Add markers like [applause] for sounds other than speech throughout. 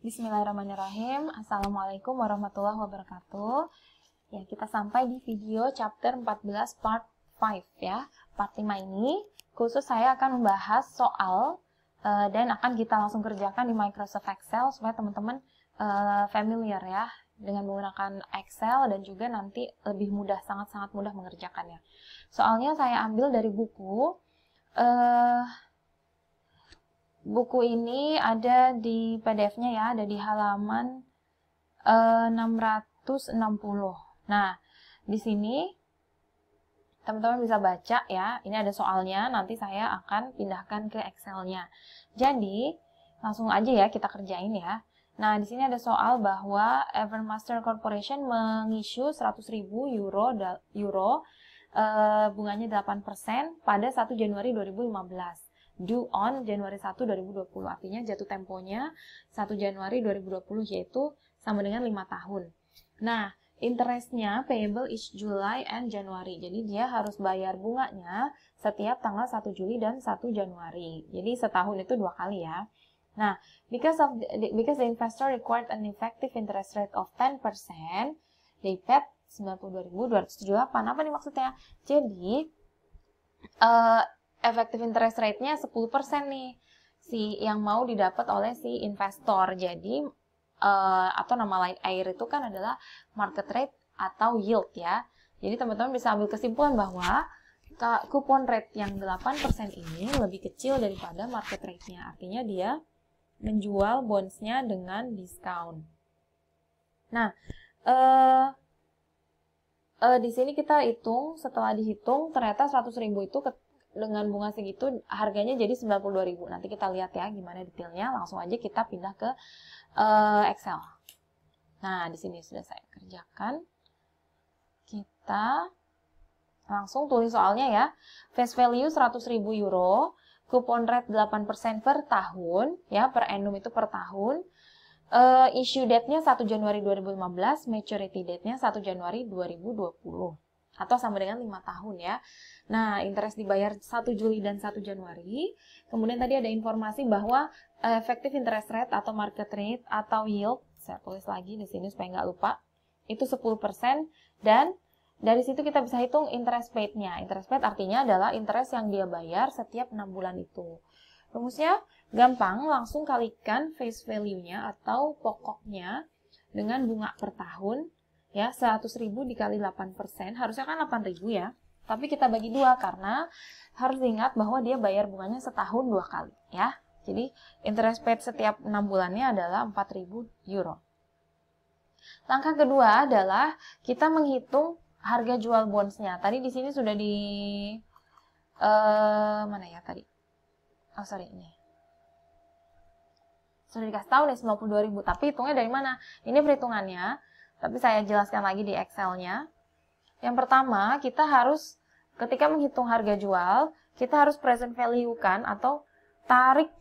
Bismillahirrahmanirrahim. Assalamualaikum warahmatullahi wabarakatuh. Ya, kita sampai di video chapter 14 part 5 ya. Part 5 ini khusus saya akan membahas soal uh, dan akan kita langsung kerjakan di Microsoft Excel supaya teman-teman uh, familiar ya dengan menggunakan Excel dan juga nanti lebih mudah sangat-sangat mudah mengerjakannya. Soalnya saya ambil dari buku uh, buku ini ada di PDF-nya ya, ada di halaman eh, uh, 660. Nah, di sini teman-teman bisa baca ya. Ini ada soalnya, nanti saya akan pindahkan ke Excel-nya. Jadi, langsung aja ya kita kerjain ya. Nah, di sini ada soal bahwa Evermaster Corporation mengisu 100.000 euro euro uh, bunganya 8% pada 1 Januari 2015 due on Januari 1 2020 artinya jatuh temponya 1 Januari 2020 yaitu sama dengan 5 tahun nah interestnya payable each July and January jadi dia harus bayar bunganya setiap tanggal 1 Juli dan 1 Januari jadi setahun itu dua kali ya Nah, because of the, because the investor required an effective interest rate of 10%, they paid 92.278. Apa nih maksudnya? Jadi uh, effective interest rate-nya 10% nih si yang mau didapat oleh si investor. Jadi uh, atau nama lain air itu kan adalah market rate atau yield ya. Jadi teman-teman bisa ambil kesimpulan bahwa kupon rate yang 8% ini lebih kecil daripada market rate-nya. Artinya dia menjual bonds-nya dengan discount. Nah, uh, uh, di sini kita hitung, setelah dihitung ternyata 100.000 itu ke, dengan bunga segitu harganya jadi 92.000. Nanti kita lihat ya gimana detailnya. Langsung aja kita pindah ke uh, Excel. Nah, di sini sudah saya kerjakan. Kita langsung tulis soalnya ya. Face value 100.000 euro, kupon rate 8% per tahun ya, per annum itu per tahun. Uh, issue date-nya 1 Januari 2015, maturity date-nya 1 Januari 2020 atau sama dengan 5 tahun ya. Nah, interest dibayar 1 Juli dan 1 Januari. Kemudian tadi ada informasi bahwa eh, efektif interest rate atau market rate atau yield, saya tulis lagi di sini supaya nggak lupa, itu 10% dan dari situ kita bisa hitung interest paid-nya. Interest paid artinya adalah interest yang dia bayar setiap 6 bulan itu. Rumusnya gampang, langsung kalikan face value-nya atau pokoknya dengan bunga per tahun ya 100 ribu dikali 8 persen harusnya kan 8 ribu ya tapi kita bagi dua karena harus ingat bahwa dia bayar bunganya setahun dua kali ya jadi interest paid setiap 6 bulannya adalah 4000 euro langkah kedua adalah kita menghitung harga jual bondsnya tadi di sini sudah di uh, mana ya tadi oh sorry ini sudah dikasih tahu nih 92.000 tapi hitungnya dari mana ini perhitungannya tapi saya jelaskan lagi di Excel-nya. Yang pertama, kita harus ketika menghitung harga jual, kita harus present value-kan atau tarik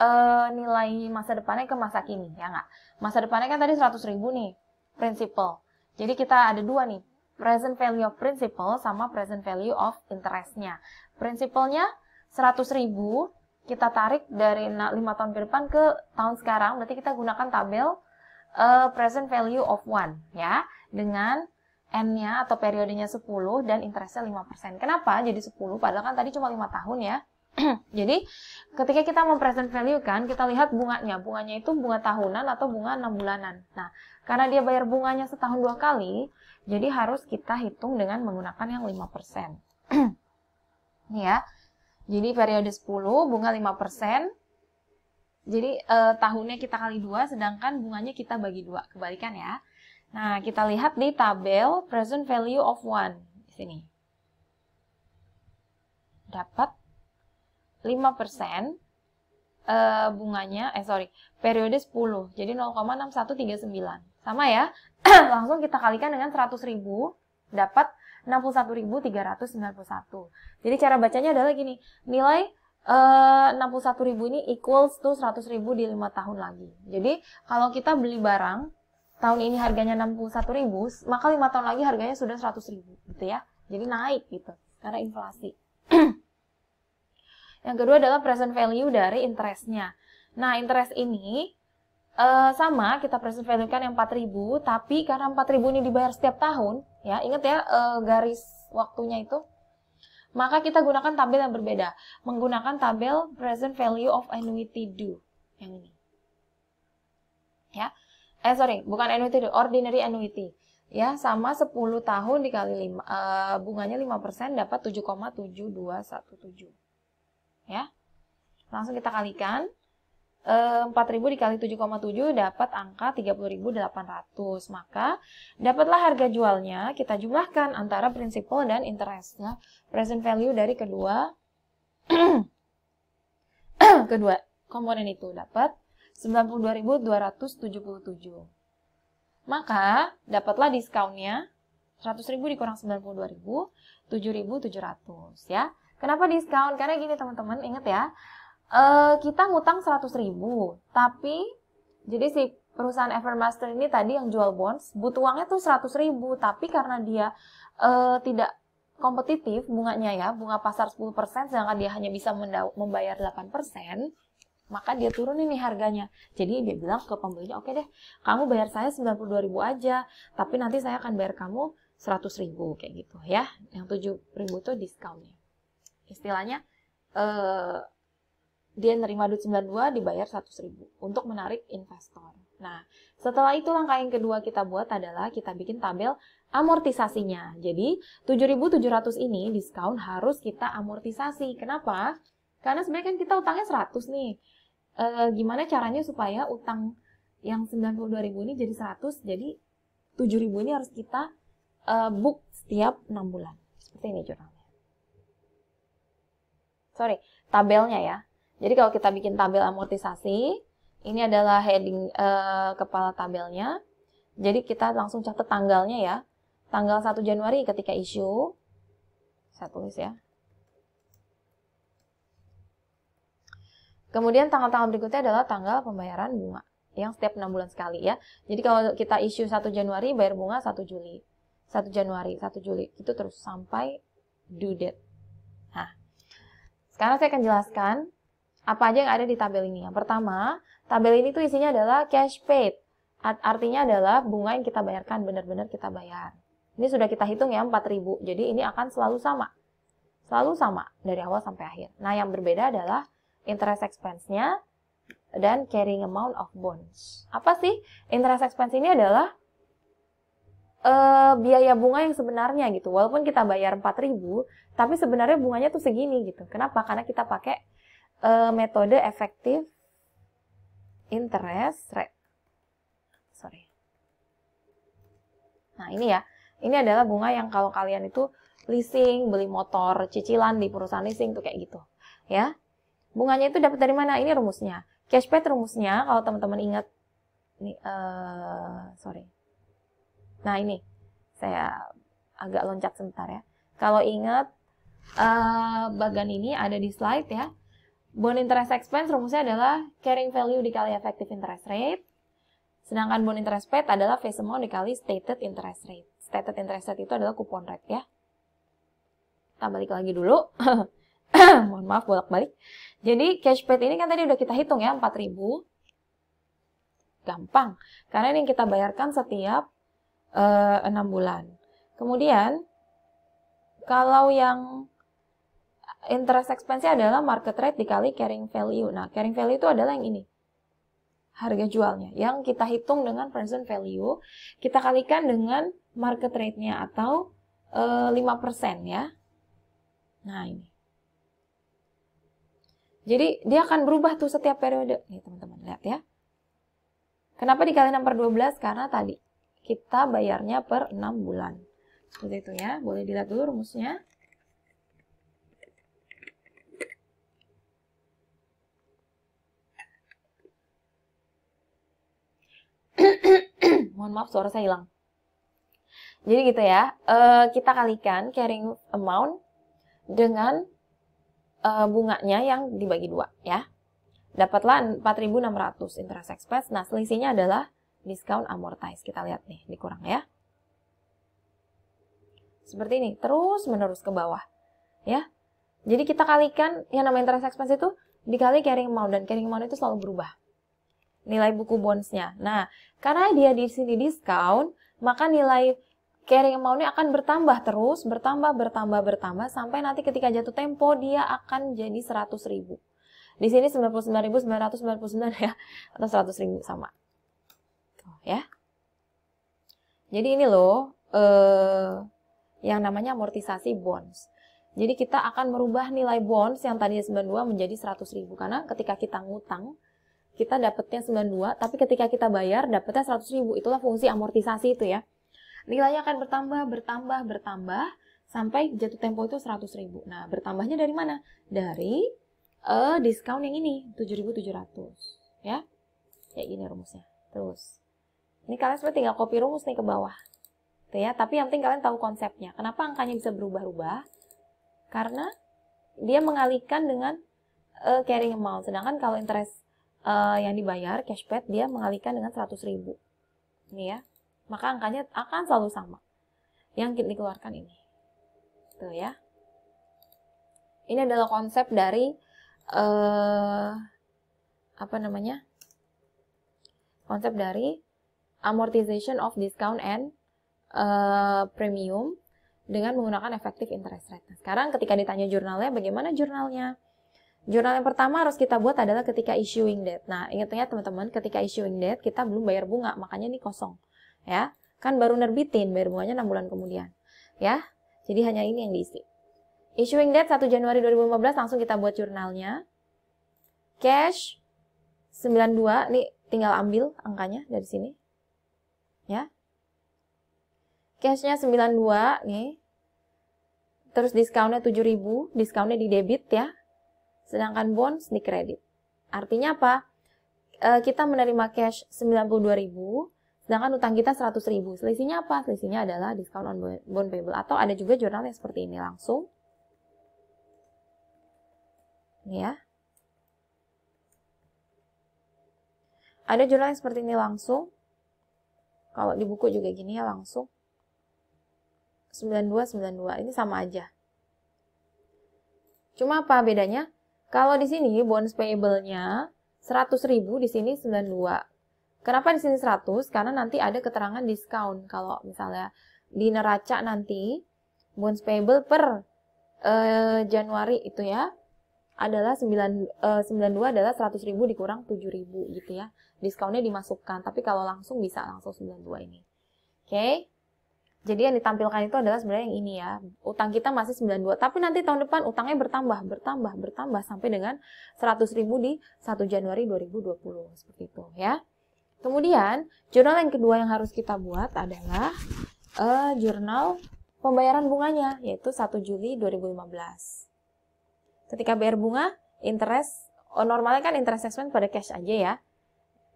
e, nilai masa depannya ke masa kini, ya nggak? Masa depannya kan tadi 100 ribu nih, principal. Jadi kita ada dua nih, present value of principal sama present value of interest-nya. Principalnya 100 ribu, kita tarik dari 5 tahun ke depan ke tahun sekarang, berarti kita gunakan tabel uh, present value of 1 ya dengan N-nya atau periodenya 10 dan interestnya 5%. Kenapa jadi 10? Padahal kan tadi cuma 5 tahun ya. [clears throat] jadi ketika kita mempresent value kan, kita lihat bunganya. Bunganya itu bunga tahunan atau bunga 6 bulanan. Nah, karena dia bayar bunganya setahun dua kali, jadi harus kita hitung dengan menggunakan yang 5%. [clears throat] ya. Jadi periode 10 bunga 5%, jadi eh, tahunnya kita kali dua, sedangkan bunganya kita bagi dua. Kebalikan ya. Nah, kita lihat di tabel present value of one di sini. Dapat 5% eh, bunganya, eh sorry, periode 10. Jadi 0,6139. Sama ya, [clears throat] langsung kita kalikan dengan 100 ribu, dapat 61.391. Jadi cara bacanya adalah gini, nilai Uh, ini equals tuh 100.000 di 5 tahun lagi. Jadi kalau kita beli barang tahun ini harganya 61.000, maka 5 tahun lagi harganya sudah 100.000, gitu ya. Jadi naik gitu karena inflasi. [clears throat] Yang kedua adalah present value dari interestnya. Nah, interest ini uh, sama kita present value kan yang 4000, tapi karena 4000 ini dibayar setiap tahun, ya, ingat ya uh, garis waktunya itu maka kita gunakan tabel yang berbeda. Menggunakan tabel present value of annuity due. Yang ini. Ya. Eh, sorry. Bukan annuity due. Ordinary annuity. Ya, sama 10 tahun dikali 5. Uh, eh, bunganya 5% dapat 7,7217. Ya. Langsung kita kalikan. 4.000 eh, dikali 7,7 dapat angka 30.800. Maka dapatlah harga jualnya kita jumlahkan antara prinsipal dan interestnya present value dari kedua [clears throat] kedua komponen itu dapat 92.277. Maka dapatlah diskonnya 100.000 dikurang 92.000 7.700 ya. Kenapa diskon? Karena gini teman-teman, ingat ya, uh, kita ngutang 100 ribu, tapi jadi si perusahaan Evermaster ini tadi yang jual bonds butuh uangnya tuh 100 ribu, tapi karena dia uh, tidak kompetitif bunganya ya, bunga pasar 10% sedangkan dia hanya bisa membayar 8%, maka dia turun ini harganya. Jadi dia bilang ke pembelinya, oke okay deh, kamu bayar saya 92 ribu aja, tapi nanti saya akan bayar kamu 100 ribu kayak gitu ya. Yang 7.000 ribu itu diskonnya. Istilahnya, eh, dia nerima duit 92 dibayar 100 ribu untuk menarik investor. Nah, setelah itu langkah yang kedua kita buat adalah kita bikin tabel amortisasinya. Jadi, 7.700 ini diskon harus kita amortisasi. Kenapa? Karena sebenarnya kan kita utangnya 100 nih. E, gimana caranya supaya utang yang 92.000 ini jadi 100, jadi 7.000 ini harus kita e, book setiap 6 bulan. Seperti ini jurnalnya. Sorry, tabelnya ya jadi kalau kita bikin tabel amortisasi, ini adalah heading uh, kepala tabelnya. Jadi kita langsung catat tanggalnya ya. Tanggal 1 Januari ketika isu. Saya tulis ya. Kemudian tanggal-tanggal berikutnya adalah tanggal pembayaran bunga yang setiap 6 bulan sekali ya. Jadi kalau kita isu 1 Januari, bayar bunga 1 Juli. 1 Januari, 1 Juli, itu terus sampai due date. Nah, sekarang saya akan jelaskan apa aja yang ada di tabel ini. Yang pertama, tabel ini tuh isinya adalah cash paid. Artinya adalah bunga yang kita bayarkan benar-benar kita bayar. Ini sudah kita hitung ya 4000. Jadi ini akan selalu sama. Selalu sama dari awal sampai akhir. Nah, yang berbeda adalah interest expense-nya dan carrying amount of bonds. Apa sih interest expense ini adalah uh, biaya bunga yang sebenarnya gitu. Walaupun kita bayar 4000, tapi sebenarnya bunganya tuh segini gitu. Kenapa? Karena kita pakai uh, metode efektif interest rate. Sorry. Nah, ini ya. Ini adalah bunga yang kalau kalian itu leasing, beli motor, cicilan di perusahaan leasing tuh kayak gitu, ya. Bunganya itu dapat dari mana? Ini rumusnya. Cashback rumusnya kalau teman-teman ingat ini uh, sorry. Nah, ini. Saya agak loncat sebentar ya. Kalau ingat uh, bagan ini ada di slide ya Bond interest expense rumusnya adalah carrying value dikali effective interest rate. Sedangkan bond interest paid adalah face amount dikali stated interest rate. Stated interest rate itu adalah coupon rate ya. Kita balik lagi dulu. [coughs] Mohon maaf bolak-balik. Jadi cash paid ini kan tadi udah kita hitung ya 4000 Gampang. Karena ini yang kita bayarkan setiap uh, eh, 6 bulan. Kemudian kalau yang interest expense adalah market rate dikali carrying value. Nah, carrying value itu adalah yang ini. Harga jualnya yang kita hitung dengan present value, kita kalikan dengan market rate-nya atau e, eh, 5% ya. Nah, ini. Jadi, dia akan berubah tuh setiap periode. Nih, teman-teman, lihat ya. Kenapa dikali 6 per 12? Karena tadi kita bayarnya per 6 bulan. Seperti itu ya. Boleh dilihat dulu rumusnya. mohon maaf suara saya hilang. Jadi gitu ya, uh, kita kalikan carrying amount dengan uh, bunganya yang dibagi dua ya. Dapatlah 4.600 interest expense. Nah, selisihnya adalah discount amortize. Kita lihat nih, dikurang ya. Seperti ini, terus menerus ke bawah. Ya. Jadi kita kalikan yang namanya interest expense itu dikali carrying amount dan carrying amount itu selalu berubah nilai buku bondsnya. Nah, karena dia di sini diskon, maka nilai carrying amount-nya akan bertambah terus, bertambah, bertambah, bertambah, sampai nanti ketika jatuh tempo dia akan jadi 100 ribu. Di sini 99.999 ya, atau 100 ribu sama. Tuh, ya. Jadi ini loh, eh, yang namanya amortisasi bonds. Jadi kita akan merubah nilai bonds yang tadinya 92 menjadi 100 ribu. Karena ketika kita ngutang, kita dapatnya 92, tapi ketika kita bayar dapatnya 100 ribu. Itulah fungsi amortisasi itu ya. Nilainya akan bertambah, bertambah, bertambah, sampai jatuh tempo itu 100 ribu. Nah, bertambahnya dari mana? Dari uh, eh, diskon yang ini, 7.700. Ya, kayak gini rumusnya. Terus, ini kalian sebenarnya tinggal copy rumus nih ke bawah. Tuh ya, tapi yang penting kalian tahu konsepnya. Kenapa angkanya bisa berubah-ubah? Karena dia mengalihkan dengan uh, carrying amount. Sedangkan kalau interest uh, yang dibayar cashback dia mengalihkan dengan 100 ribu ini ya maka angkanya akan selalu sama yang kita dikeluarkan ini tuh ya ini adalah konsep dari uh, apa namanya konsep dari amortization of discount and uh, premium dengan menggunakan efektif interest rate. Nah, sekarang ketika ditanya jurnalnya, bagaimana jurnalnya? Jurnal yang pertama harus kita buat adalah ketika issuing debt. Nah, ingat-ingat teman-teman, ketika issuing debt kita belum bayar bunga, makanya ini kosong. Ya, kan baru nerbitin, bayar bunganya 6 bulan kemudian. Ya, jadi hanya ini yang diisi. Issuing debt 1 Januari 2015 langsung kita buat jurnalnya. Cash 92, nih tinggal ambil angkanya dari sini. Ya. Cashnya 92 nih. Terus discountnya 7000, discountnya di debit ya, sedangkan bonds kredit Artinya apa? E, kita menerima cash 92.000, sedangkan utang kita 100.000. Selisihnya apa? Selisihnya adalah discount on bond payable atau ada juga jurnal yang seperti ini langsung. Ini ya. Ada jurnal yang seperti ini langsung. Kalau di buku juga gini ya langsung. 9292 ini sama aja. Cuma apa bedanya? Kalau di sini bonus payable-nya 100.000 di sini 92. Kenapa di sini 100? Karena nanti ada keterangan diskon kalau misalnya di neraca nanti bonus payable per uh, Januari itu ya adalah 9 uh, 92 adalah 100.000 dikurang 7.000 gitu ya. Diskonnya dimasukkan, tapi kalau langsung bisa langsung 92 ini. Oke. Okay? Jadi yang ditampilkan itu adalah sebenarnya yang ini ya. Utang kita masih 92, tapi nanti tahun depan utangnya bertambah, bertambah, bertambah sampai dengan 100 ribu di 1 Januari 2020. Seperti itu ya. Kemudian, jurnal yang kedua yang harus kita buat adalah uh, jurnal pembayaran bunganya, yaitu 1 Juli 2015. Ketika bayar bunga, interest, oh, normalnya kan interest expense pada cash aja ya.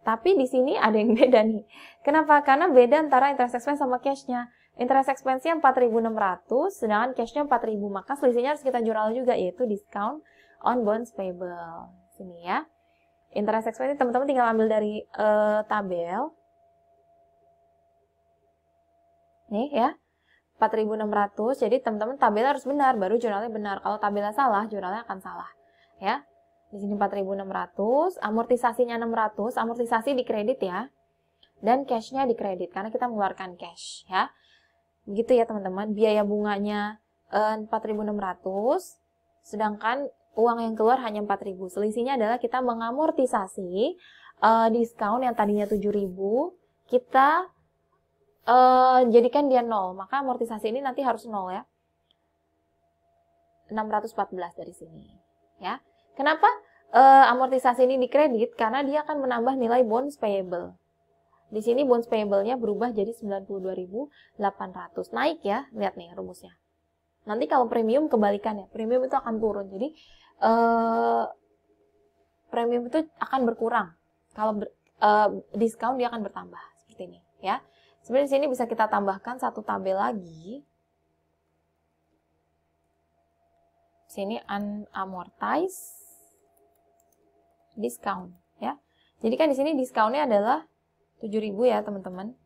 Tapi di sini ada yang [laughs] beda nih. Kenapa? Karena beda antara interest expense sama cashnya. Interest expense-nya 4.600, sedangkan cash-nya 4.000, maka selisihnya harus kita jurnal juga, yaitu discount on bonds payable. Sini ya. Interest expense teman-teman tinggal ambil dari uh, tabel. Nih ya. 4.600, jadi teman-teman tabel harus benar, baru jurnalnya benar. Kalau tabelnya salah, jurnalnya akan salah. Ya, di sini 4.600, amortisasinya 600, amortisasi di kredit ya, dan cashnya di kredit karena kita mengeluarkan cash ya. Begitu ya teman-teman, biaya bunganya eh, 4.600, sedangkan uang yang keluar hanya 4.000. Selisihnya adalah kita mengamortisasi uh, eh, diskon yang tadinya 7.000, kita uh, jadikan dia nol, maka amortisasi ini nanti harus nol ya. 614 dari sini ya. Kenapa? uh, amortisasi ini dikredit karena dia akan menambah nilai bonus payable. Di sini bonus payable-nya berubah jadi 92.800. Naik ya, lihat nih rumusnya. Nanti kalau premium kebalikan ya premium itu akan turun. Jadi eh, premium itu akan berkurang. Kalau ber, eh, discount dia akan bertambah seperti ini ya. Sebenarnya di sini bisa kita tambahkan satu tabel lagi. Di sini unamortized discount ya. Jadi kan di sini discountnya adalah 7000 ya teman-teman.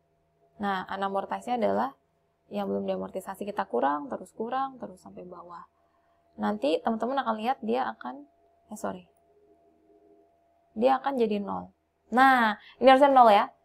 Nah, anamortisnya adalah yang belum diamortisasi kita kurang, terus kurang, terus sampai bawah. Nanti teman-teman akan lihat dia akan, eh sorry, dia akan jadi nol. Nah, ini harusnya nol ya.